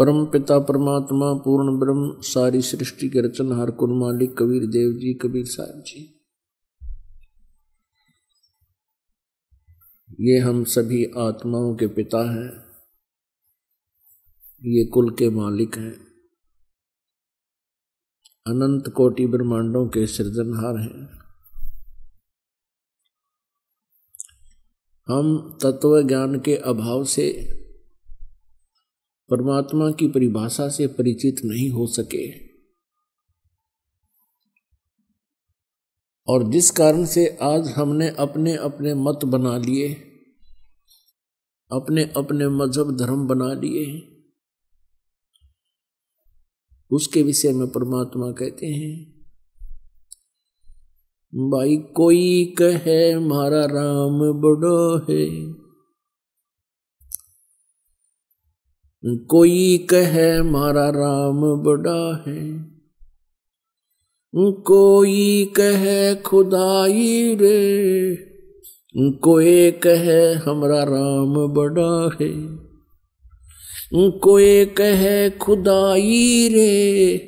परम पिता परमात्मा पूर्ण ब्रह्म सारी सृष्टि के रचनहार कुल मालिक कबीर देव जी कबीर साहब जी ये हम सभी आत्माओं के पिता हैं ये कुल के मालिक हैं अनंत कोटि ब्रह्मांडों के सृजनहार हैं हम तत्व ज्ञान के अभाव से परमात्मा की परिभाषा से परिचित नहीं हो सके और जिस कारण से आज हमने अपने अपने मत बना लिए अपने अपने मजहब धर्म बना लिए उसके विषय में परमात्मा कहते हैं भाई कोई कहे मारा राम बड़ो है कोई कहे मारा राम बड़ा है कोई कहे खुदाई रे कोई कहे हमारा राम बड़ा है कोई कहे खुदाई रे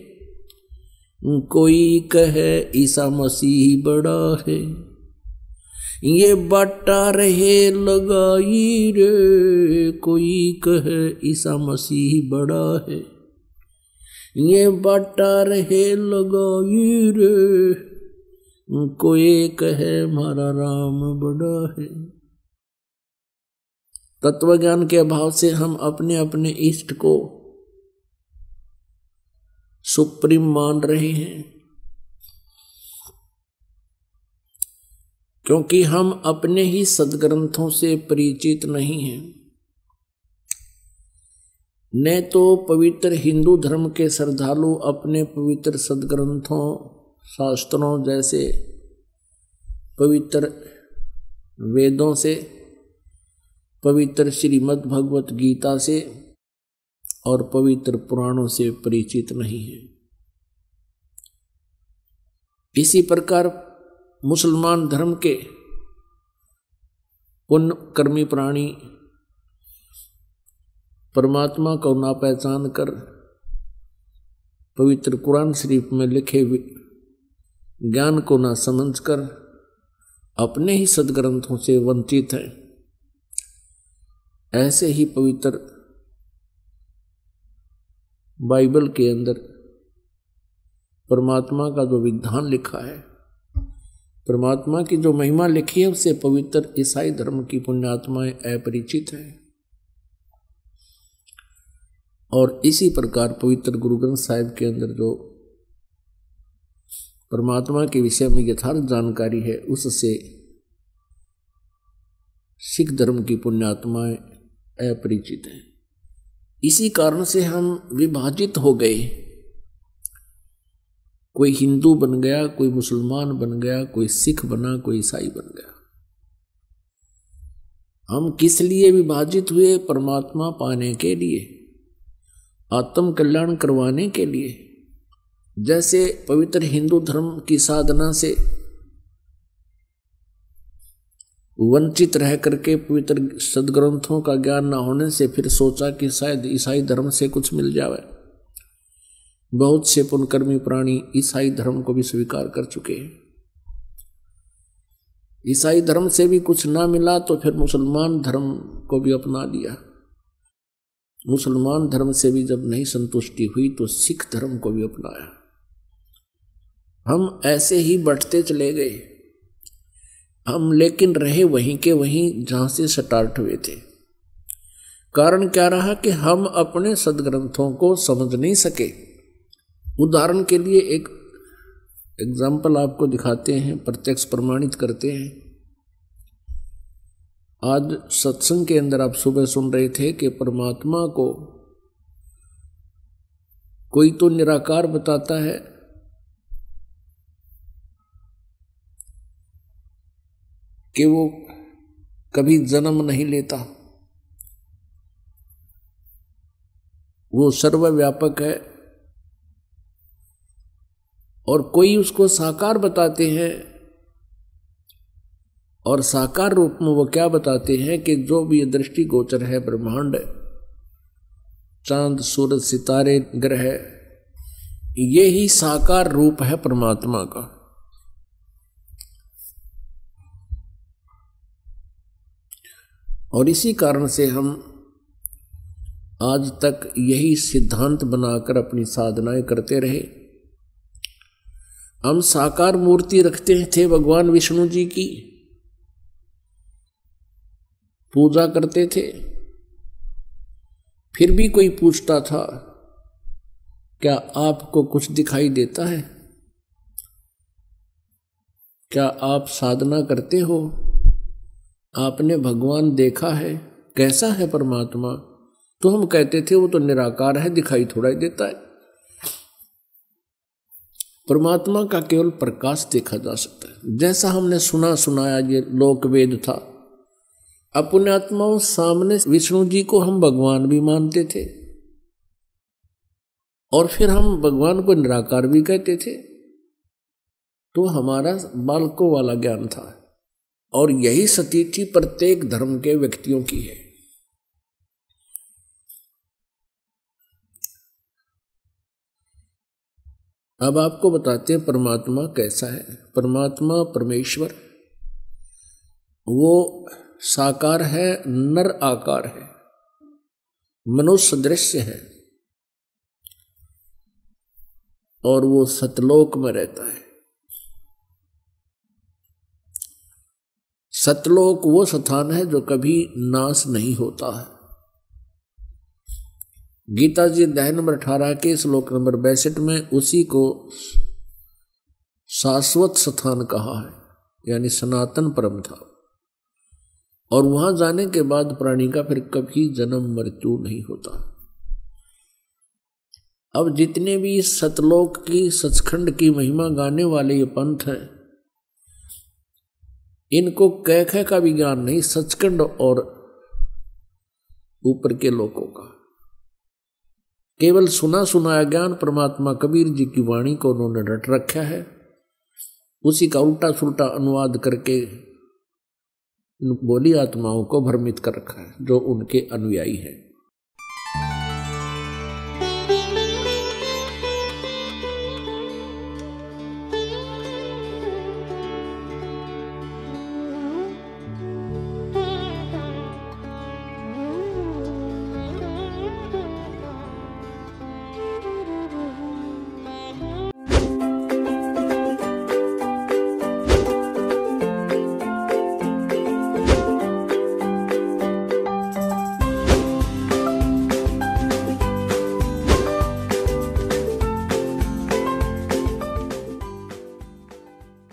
कोई कहे ईसा मसीह बड़ा है ये बट्टा रहे लगाई रे कोई कहे ईसा मसीह बड़ा है ये बाटा रहे लगाई रे कोई कहे मारा राम बड़ा है तत्व ज्ञान के अभाव से हम अपने अपने इष्ट को सुप्रीम मान रहे हैं क्योंकि हम अपने ही सदग्रंथों से परिचित नहीं हैं न तो पवित्र हिंदू धर्म के श्रद्धालु अपने पवित्र सदग्रंथों शास्त्रों जैसे पवित्र वेदों से पवित्र श्रीमद् भगवत गीता से और पवित्र पुराणों से परिचित नहीं है इसी प्रकार मुसलमान धर्म के पुण्य कर्मी प्राणी परमात्मा को ना पहचान कर पवित्र कुरान शरीफ में लिखे हुए ज्ञान को ना समझ कर अपने ही सदग्रंथों से वंचित हैं ऐसे ही पवित्र बाइबल के अंदर परमात्मा का जो विधान लिखा है परमात्मा की जो महिमा लिखी है उससे पवित्र ईसाई धर्म की पुण्यात्माएं अपरिचित है और इसी प्रकार पवित्र गुरु ग्रंथ साहिब के अंदर जो परमात्मा के विषय में यथार्थ जानकारी है उससे सिख धर्म की पुण्यात्माएं अपरिचित हैं इसी कारण से हम विभाजित हो गए कोई हिंदू बन गया कोई मुसलमान बन गया कोई सिख बना कोई ईसाई बन गया हम किस लिए विभाजित हुए परमात्मा पाने के लिए आत्म कल्याण करवाने के लिए जैसे पवित्र हिंदू धर्म की साधना से वंचित रह करके पवित्र सदग्रंथों का ज्ञान न होने से फिर सोचा कि शायद ईसाई धर्म से कुछ मिल जाए बहुत से पुनकर्मी प्राणी ईसाई धर्म को भी स्वीकार कर चुके हैं ईसाई धर्म से भी कुछ ना मिला तो फिर मुसलमान धर्म को भी अपना लिया मुसलमान धर्म से भी जब नहीं संतुष्टि हुई तो सिख धर्म को भी अपनाया हम ऐसे ही बढ़ते चले गए हम लेकिन रहे वहीं के वहीं जहाँ से स्टार्ट हुए थे कारण क्या रहा कि हम अपने सदग्रंथों को समझ नहीं सके उदाहरण के लिए एक एग्जाम्पल आपको दिखाते हैं प्रत्यक्ष प्रमाणित करते हैं आज सत्संग के अंदर आप सुबह सुन रहे थे कि परमात्मा को कोई तो निराकार बताता है कि वो कभी जन्म नहीं लेता वो सर्वव्यापक है और कोई उसको साकार बताते हैं और साकार रूप में वो क्या बताते हैं कि जो भी दृष्टि गोचर है ब्रह्मांड चांद सूरज सितारे ग्रह ये ही साकार रूप है परमात्मा का और इसी कारण से हम आज तक यही सिद्धांत बनाकर अपनी साधनाएं करते रहे हम साकार मूर्ति रखते थे भगवान विष्णु जी की पूजा करते थे फिर भी कोई पूछता था क्या आपको कुछ दिखाई देता है क्या आप साधना करते हो आपने भगवान देखा है कैसा है परमात्मा तो हम कहते थे वो तो निराकार है दिखाई थोड़ा ही देता है परमात्मा का केवल प्रकाश देखा जा सकता है जैसा हमने सुना सुनाया ये लोक वेद था अपने आत्माओं सामने विष्णु जी को हम भगवान भी मानते थे और फिर हम भगवान को निराकार भी कहते थे तो हमारा बालकों वाला ज्ञान था और यही सती थी प्रत्येक धर्म के व्यक्तियों की है अब आपको बताते हैं परमात्मा कैसा है परमात्मा परमेश्वर वो साकार है नर आकार है मनुष्य दृश्य है और वो सतलोक में रहता है सतलोक वो स्थान है जो कभी नाश नहीं होता है गीता जी अध्याय नंबर अठारह के श्लोक नंबर बैसठ में उसी को शाश्वत स्थान कहा है यानी सनातन परम था और वहां जाने के बाद प्राणी का फिर कभी जन्म मृत्यु नहीं होता अब जितने भी सतलोक की सचखंड की महिमा गाने वाले ये पंथ हैं इनको कह का भी ज्ञान नहीं सचखंड और ऊपर के लोकों का केवल सुना सुनाया ज्ञान परमात्मा कबीर जी की वाणी को उन्होंने रट रखा है उसी का उल्टा सुलटा अनुवाद करके इन बोली आत्माओं को भ्रमित कर रखा है जो उनके अनुयायी हैं